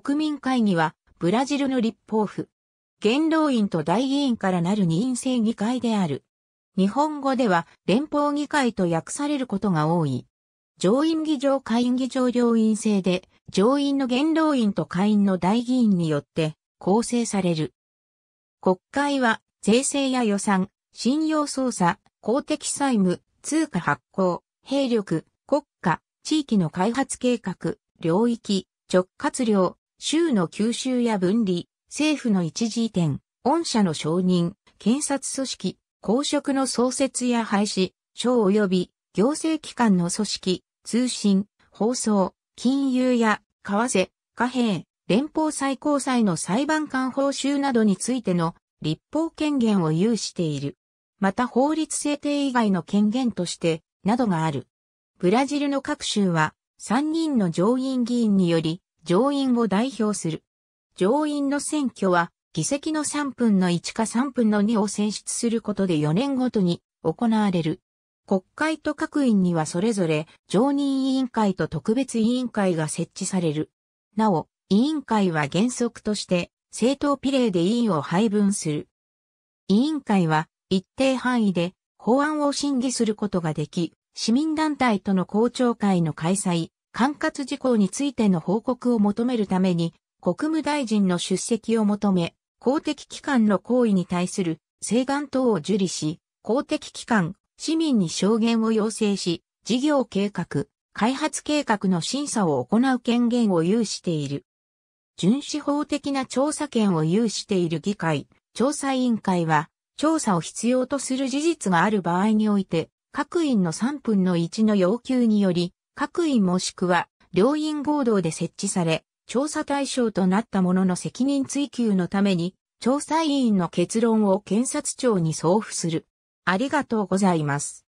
国民会議は、ブラジルの立法府。元老院と大議員からなる二院制議会である。日本語では連邦議会と訳されることが多い。上院議場下院議場両院制で、上院の元老院と下院の大議員によって構成される。国会は税制や予算、信用操作、公的債務、通貨発行、兵力、国家、地域の開発計画、領域、直轄領、州の吸収や分離、政府の一時移転、御社の承認、検察組織、公職の創設や廃止、省及び行政機関の組織、通信、放送、金融や為替、貨幣、連邦最高裁の裁判官報酬などについての立法権限を有している。また法律制定以外の権限として、などがある。ブラジルの各州は、3人の上院議員により、上院を代表する。上院の選挙は、議席の3分の1か3分の2を選出することで4年ごとに行われる。国会と各院にはそれぞれ常任委員会と特別委員会が設置される。なお、委員会は原則として政党比例で委員を配分する。委員会は一定範囲で法案を審議することができ、市民団体との公聴会の開催、管轄事項についての報告を求めるために、国務大臣の出席を求め、公的機関の行為に対する請願等を受理し、公的機関、市民に証言を要請し、事業計画、開発計画の審査を行う権限を有している。巡視法的な調査権を有している議会、調査委員会は、調査を必要とする事実がある場合において、各員の3分の1の要求により、各員、もしくは、両院合同で設置され、調査対象となった者の責任追及のために、調査委員の結論を検察庁に送付する。ありがとうございます。